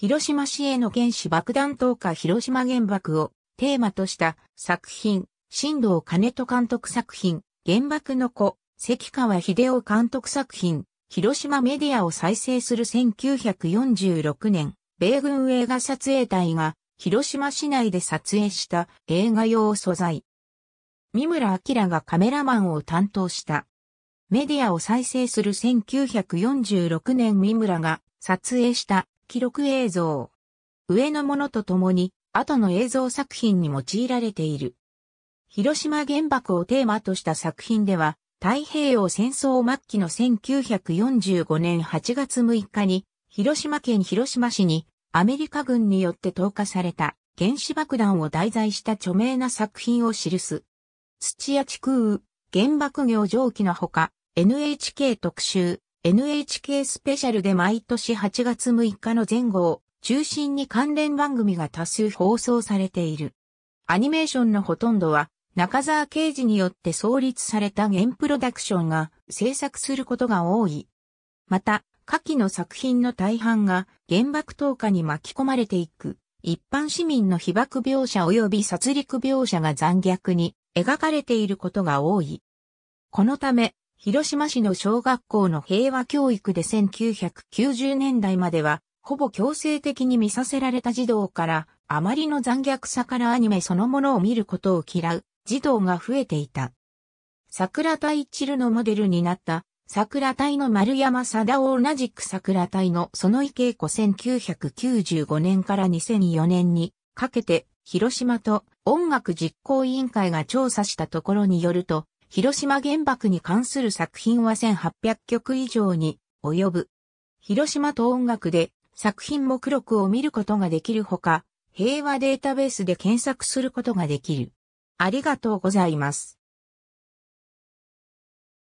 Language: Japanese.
広島市への原子爆弾投下広島原爆をテーマとした作品、新藤兼人監督作品、原爆の子、関川秀夫監督作品、広島メディアを再生する1946年、米軍映画撮影隊が広島市内で撮影した映画用素材。三村明がカメラマンを担当した。メディアを再生する1946年三村が撮影した記録映像。上のものと共に、後の映像作品に用いられている。広島原爆をテーマとした作品では、太平洋戦争末期の1945年8月6日に、広島県広島市にアメリカ軍によって投下された原子爆弾を題材した著名な作品を記す。土屋地空、原爆業上記のほか、NHK 特集、NHK スペシャルで毎年8月6日の前後を中心に関連番組が多数放送されている。アニメーションのほとんどは中沢啓治によって創立されたゲンプロダクションが制作することが多い。また、下記の作品の大半が原爆投下に巻き込まれていく。一般市民の被爆描写及び殺戮描写が残虐に描かれていることが多い。このため、広島市の小学校の平和教育で1990年代までは、ほぼ強制的に見させられた児童から、あまりの残虐さからアニメそのものを見ることを嫌う、児童が増えていた。桜田一ルのモデルになった、桜隊の丸山貞夫同じく桜隊のその恵子1995年から2004年にかけて広島と音楽実行委員会が調査したところによると広島原爆に関する作品は1800曲以上に及ぶ。広島と音楽で作品目録を見ることができるほか、平和データベースで検索することができる。ありがとうございます。